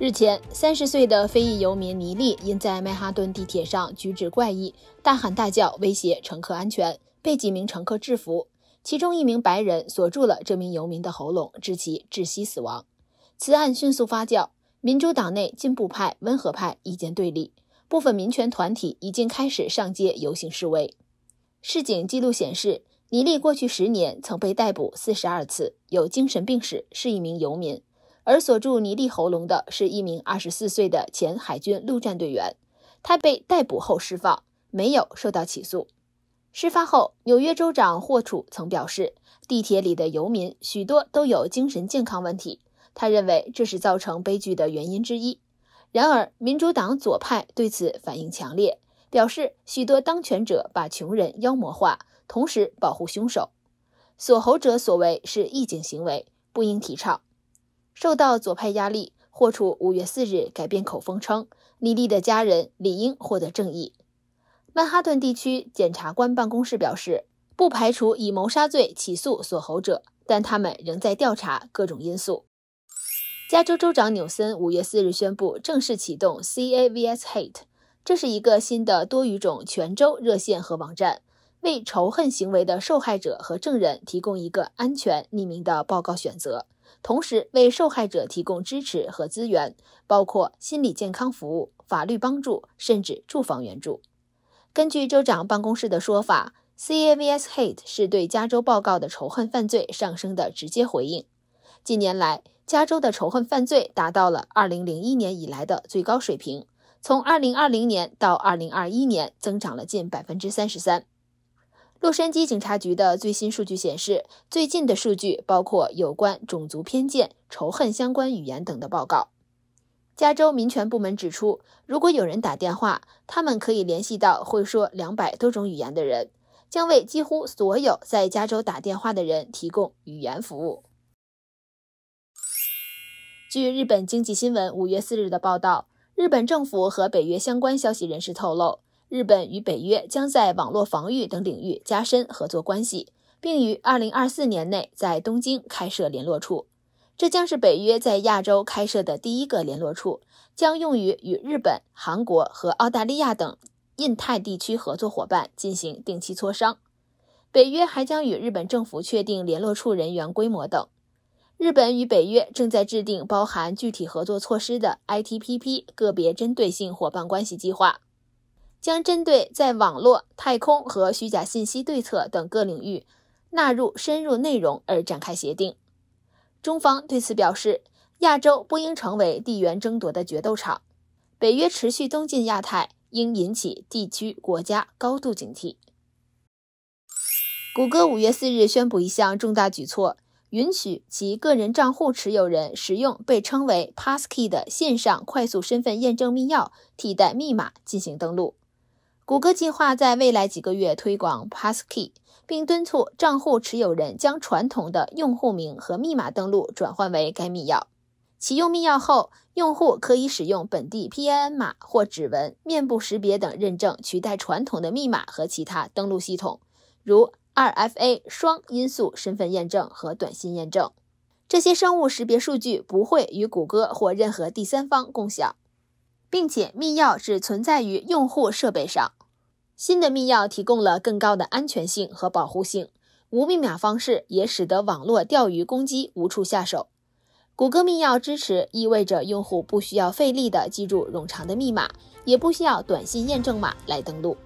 日前，三十岁的非裔游民尼利因在曼哈顿地铁上举止怪异、大喊大叫、威胁乘客安全，被几名乘客制服。其中一名白人锁住了这名游民的喉咙，致其窒息死亡。此案迅速发酵，民主党内进步派、温和派意见对立，部分民权团体已经开始上街游行示威。市警记录显示，尼利过去十年曾被逮捕四十二次，有精神病史，是一名游民。而锁住尼利喉咙的是一名二十四岁的前海军陆战队员，他被逮捕后释放，没有受到起诉。事发后，纽约州长霍楚曾表示，地铁里的游民许多都有精神健康问题，他认为这是造成悲剧的原因之一。然而，民主党左派对此反应强烈，表示许多当权者把穷人妖魔化，同时保护凶手。锁喉者所为是义警行为，不应提倡。受到左派压力，霍楚五月四日改变口风，称李丽的家人理应获得正义。曼哈顿地区检察官办公室表示，不排除以谋杀罪起诉锁喉者，但他们仍在调查各种因素。加州州长纽森五月四日宣布正式启动 CAVS Hate，这是一个新的多语种全州热线和网站，为仇恨行为的受害者和证人提供一个安全匿名的报告选择。同时为受害者提供支持和资源，包括心理健康服务、法律帮助，甚至住房援助。根据州长办公室的说法，C A V S Hate 是对加州报告的仇恨犯罪上升的直接回应。近年来，加州的仇恨犯罪达到了2001年以来的最高水平，从2020年到2021年增长了近33%。洛杉矶警察局的最新数据显示，最近的数据包括有关种族偏见、仇恨相关语言等的报告。加州民权部门指出，如果有人打电话，他们可以联系到会说两百多种语言的人，将为几乎所有在加州打电话的人提供语言服务。据日本经济新闻五月四日的报道，日本政府和北约相关消息人士透露。日本与北约将在网络防御等领域加深合作关系，并于二零二四年内在东京开设联络处。这将是北约在亚洲开设的第一个联络处，将用于与日本、韩国和澳大利亚等印太地区合作伙伴进行定期磋商。北约还将与日本政府确定联络处人员规模等。日本与北约正在制定包含具体合作措施的 ITPP 个别针对性伙伴关系计划。将针对在网络、太空和虚假信息对策等各领域纳入深入内容而展开协定。中方对此表示，亚洲不应成为地缘争夺的决斗场。北约持续东进亚太，应引起地区国家高度警惕。谷歌五月四日宣布一项重大举措，允许其个人账户持有人使用被称为 Passkey 的线上快速身份验证密钥替代密码进行登录。谷歌计划在未来几个月推广 Passkey，并敦促账户持有人将传统的用户名和密码登录转换为该密钥。启用密钥后，用户可以使用本地 PIN 码或指纹、面部识别等认证，取代传统的密码和其他登录系统，如 2FA 双因素身份验证和短信验证。这些生物识别数据不会与谷歌或任何第三方共享，并且密钥只存在于用户设备上。新的密钥提供了更高的安全性和保护性，无密码方式也使得网络钓鱼攻击无处下手。谷歌密钥支持意味着用户不需要费力地记住冗长的密码，也不需要短信验证码来登录。